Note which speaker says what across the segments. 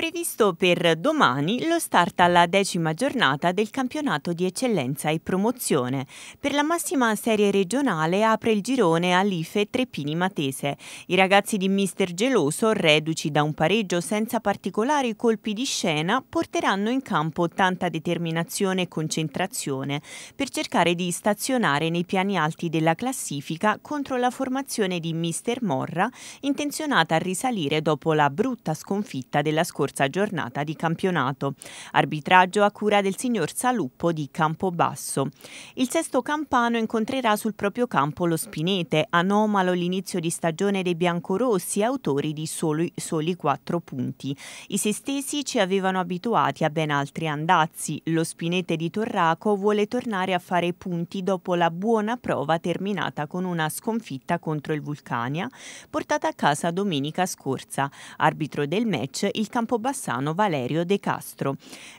Speaker 1: previsto per domani lo start alla decima giornata del campionato di eccellenza e promozione. Per la massima serie regionale apre il girone Alife Treppini Matese. I ragazzi di Mister Geloso, reduci da un pareggio senza particolari colpi di scena, porteranno in campo tanta determinazione e concentrazione per cercare di stazionare nei piani alti della classifica contro la formazione di Mister Morra, intenzionata a risalire dopo la brutta sconfitta della scorsa scorsa giornata di campionato. Arbitraggio a cura del signor Saluppo di Campobasso. Il sesto campano incontrerà sul proprio campo lo Spinete, anomalo l'inizio di stagione dei biancorossi, autori di soli, soli 4 punti. I sestesi ci avevano abituati a ben altri andazzi. Lo Spinete di Torraco vuole tornare a fare punti dopo la buona prova terminata con una sconfitta contro il Vulcania, portata a casa domenica scorsa. Arbitro del match, il campo campobassano Valerio De Castro.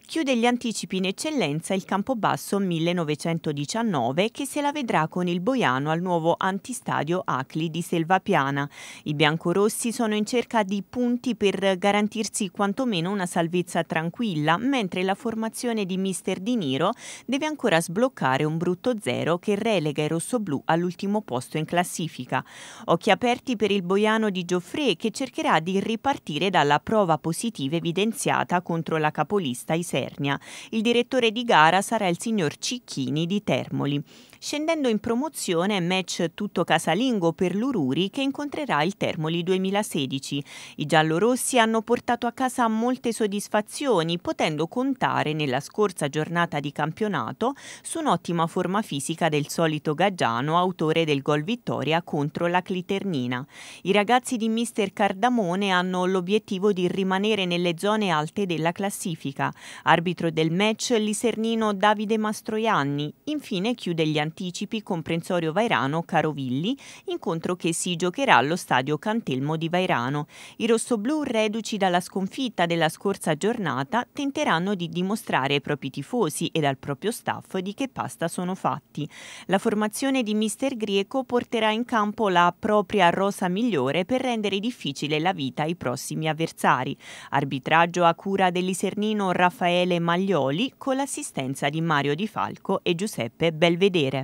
Speaker 1: Chiude gli anticipi in eccellenza il Campobasso 1919 che se la vedrà con il Boiano al nuovo antistadio Acli di Selvapiana. I biancorossi sono in cerca di punti per garantirsi quantomeno una salvezza tranquilla, mentre la formazione di mister Di Niro deve ancora sbloccare un brutto zero che relega i rossoblù all'ultimo posto in classifica. Occhi aperti per il Boiano di Gioffre che cercherà di ripartire dalla prova positiva offensiva evidenziata contro la capolista Isernia. Il direttore di gara sarà il signor Cicchini di Termoli scendendo in promozione match tutto casalingo per l'Ururi che incontrerà il Termoli 2016. I giallorossi hanno portato a casa molte soddisfazioni, potendo contare nella scorsa giornata di campionato su un'ottima forma fisica del solito Gaggiano, autore del gol vittoria contro la Cliternina. I ragazzi di Mister Cardamone hanno l'obiettivo di rimanere nelle zone alte della classifica. Arbitro del match Lisernino Davide Mastroianni. Infine chiude gli anni anticipi comprensorio Vairano Carovilli, incontro che si giocherà allo stadio Cantelmo di Vairano. I rossoblù, reduci dalla sconfitta della scorsa giornata, tenteranno di dimostrare ai propri tifosi e al proprio staff di che pasta sono fatti. La formazione di Mister Grieco porterà in campo la propria rosa migliore per rendere difficile la vita ai prossimi avversari. Arbitraggio a cura dell'isernino Raffaele Maglioli con l'assistenza di Mario Di Falco e Giuseppe Belvedere.